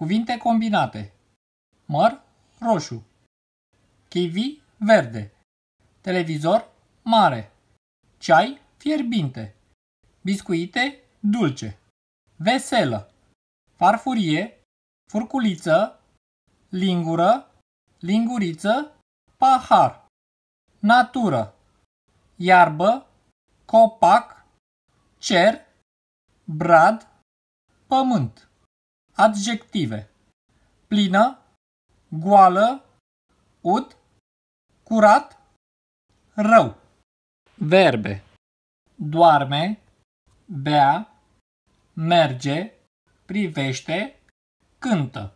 Cuvinte combinate. Măr, roșu. kiwi verde. Televizor, mare. Ceai, fierbinte. Biscuite, dulce. Veselă. Farfurie, furculiță, lingură, linguriță, pahar. Natură. Iarbă, copac, cer, brad, pământ. Adjective Plină, goală, ud, curat, rău. Verbe Doarme, bea, merge, privește, cântă.